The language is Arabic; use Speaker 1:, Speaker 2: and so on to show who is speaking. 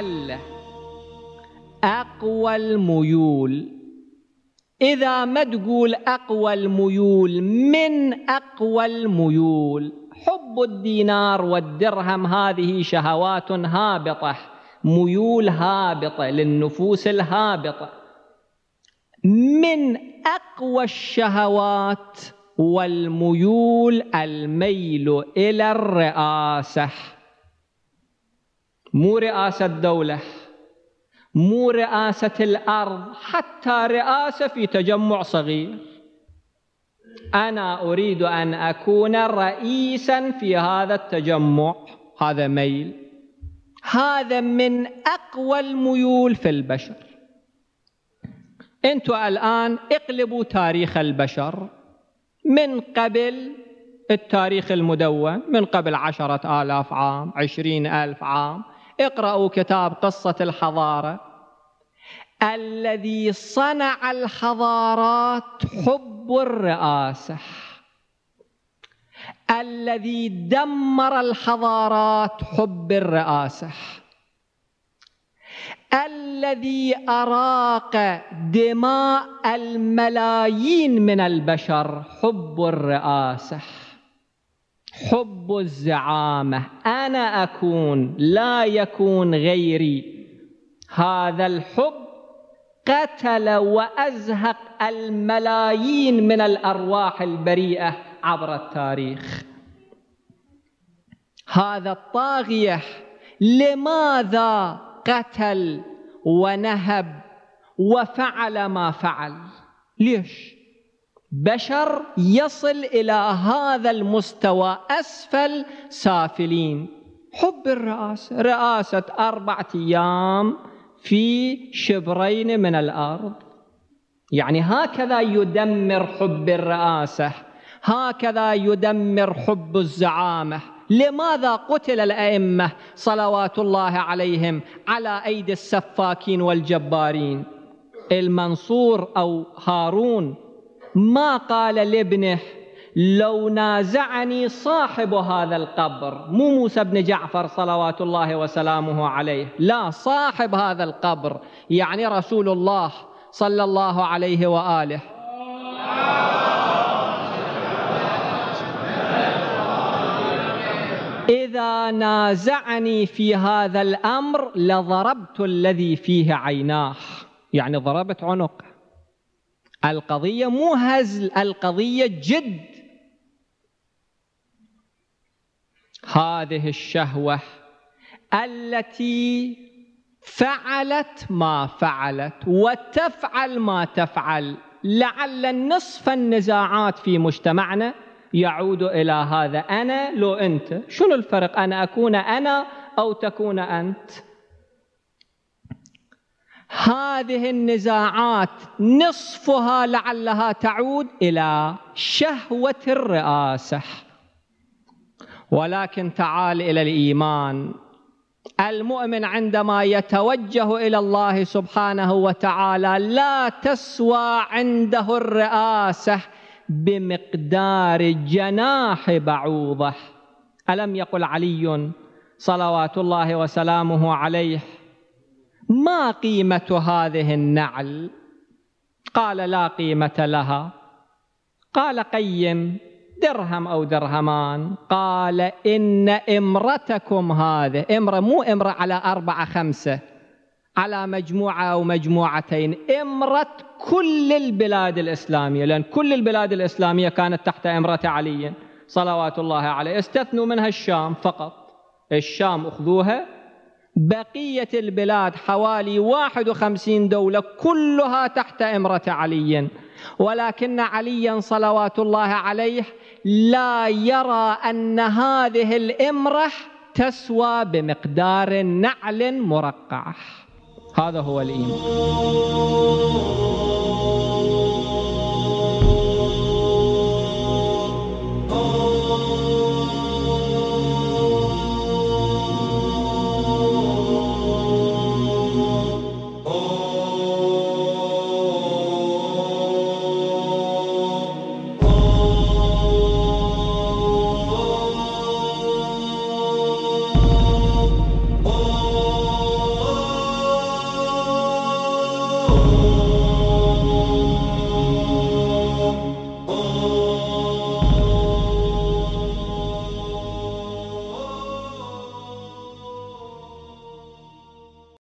Speaker 1: لعل أقوى الميول إذا ما تقول أقوى الميول من أقوى الميول حب الدينار والدرهم هذه شهوات هابطة ميول هابطة للنفوس الهابطة من أقوى الشهوات والميول الميل إلى الرئاسة مو رئاسة دولة مو رئاسة الأرض حتى رئاسة في تجمع صغير أنا أريد أن أكون رئيسا في هذا التجمع هذا ميل هذا من أقوى الميول في البشر أنتم الآن اقلبوا تاريخ البشر من قبل التاريخ المدون من قبل عشرة آلاف عام عشرين ألف عام اقرأوا كتاب قصة الحضارة الذي صنع الحضارات حب الرئاسة الذي دمر الحضارات حب الرئاسة الذي أراق دماء الملايين من البشر حب الرئاسة حب الزعامة أنا أكون لا يكون غيري هذا الحب قتل وأزهق الملايين من الأرواح البريئة عبر التاريخ هذا الطاغية لماذا قتل ونهب وفعل ما فعل ليش بشر يصل إلى هذا المستوى أسفل سافلين حب الرئاسة رئاسة أربعة أيام في شبرين من الأرض يعني هكذا يدمر حب الرئاسة هكذا يدمر حب الزعامة لماذا قتل الأئمة صلوات الله عليهم على أيدي السفاكين والجبارين المنصور أو هارون ما قال لابنه لو نازعني صاحب هذا القبر مو موسى بن جعفر صلوات الله وسلامه عليه لا صاحب هذا القبر يعني رسول الله صلى الله عليه وآله إذا نازعني في هذا الأمر لضربت الذي فيه عيناه يعني ضربت عنقه القضية مو هزل القضية جد هذه الشهوة التي فعلت ما فعلت وتفعل ما تفعل لعل نصف النزاعات في مجتمعنا يعود إلى هذا أنا لو أنت شنو الفرق أنا أكون أنا أو تكون أنت هذه النزاعات نصفها لعلها تعود الى شهوه الرئاسه ولكن تعال الى الايمان المؤمن عندما يتوجه الى الله سبحانه وتعالى لا تسوى عنده الرئاسه بمقدار جناح بعوضه الم يقل علي صلوات الله وسلامه عليه ما قيمة هذه النعل قال لا قيمة لها قال قيم درهم أو درهمان قال إن إمرتكم هذه إمرة مو إمرة على أربعة خمسة على مجموعة أو مجموعتين إمرة كل البلاد الإسلامية لأن كل البلاد الإسلامية كانت تحت إمرة علي صلوات الله عليه استثنوا منها الشام فقط الشام أخذوها بقية البلاد حوالي 51 دولة كلها تحت إمرة علي ولكن عليا صلوات الله عليه لا يرى أن هذه الإمرة تسوى بمقدار نعل مرقعة هذا هو الإيمان